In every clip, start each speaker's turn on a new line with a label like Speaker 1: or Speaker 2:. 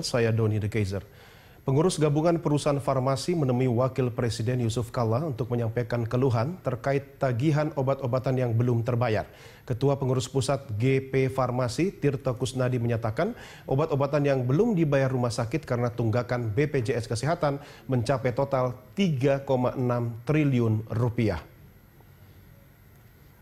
Speaker 1: Saya Doni De Kaiser. Pengurus gabungan perusahaan farmasi menemui Wakil Presiden Yusuf Kalla untuk menyampaikan keluhan terkait tagihan obat-obatan yang belum terbayar. Ketua Pengurus Pusat GP Farmasi Tirta Kusnadi menyatakan obat-obatan yang belum dibayar rumah sakit karena tunggakan BPJS Kesehatan mencapai total 3,6 triliun rupiah.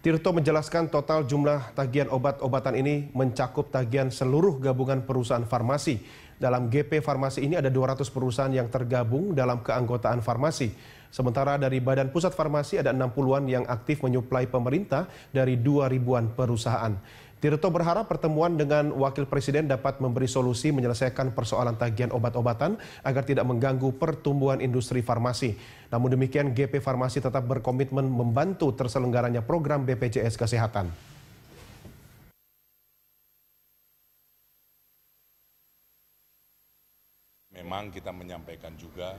Speaker 1: Tirto menjelaskan total jumlah tagihan obat-obatan ini mencakup tagihan seluruh gabungan perusahaan farmasi dalam GP Farmasi ini ada 200 perusahaan yang tergabung dalam keanggotaan farmasi. Sementara dari Badan Pusat Farmasi ada 60-an yang aktif menyuplai pemerintah dari 2.000-an perusahaan. Tirto berharap pertemuan dengan Wakil Presiden dapat memberi solusi menyelesaikan persoalan tagihan obat-obatan agar tidak mengganggu pertumbuhan industri farmasi. Namun demikian, GP Farmasi tetap berkomitmen membantu terselenggaranya program BPJS Kesehatan.
Speaker 2: Memang kita menyampaikan juga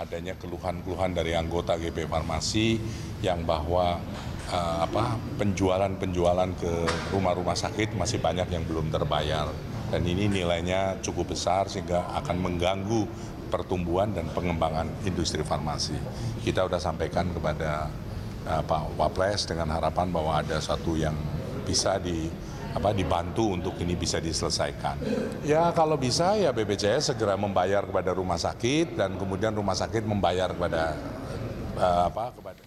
Speaker 2: adanya keluhan-keluhan dari anggota GP Farmasi yang bahwa uh, penjualan-penjualan ke rumah-rumah sakit masih banyak yang belum terbayar dan ini nilainya cukup besar sehingga akan mengganggu pertumbuhan dan pengembangan industri farmasi. Kita sudah sampaikan kepada uh, Pak Wapres dengan harapan bahwa ada satu yang bisa di apa dibantu untuk ini bisa diselesaikan. Ya kalau bisa ya BPJS segera membayar kepada rumah sakit dan kemudian rumah sakit membayar kepada uh, apa kepada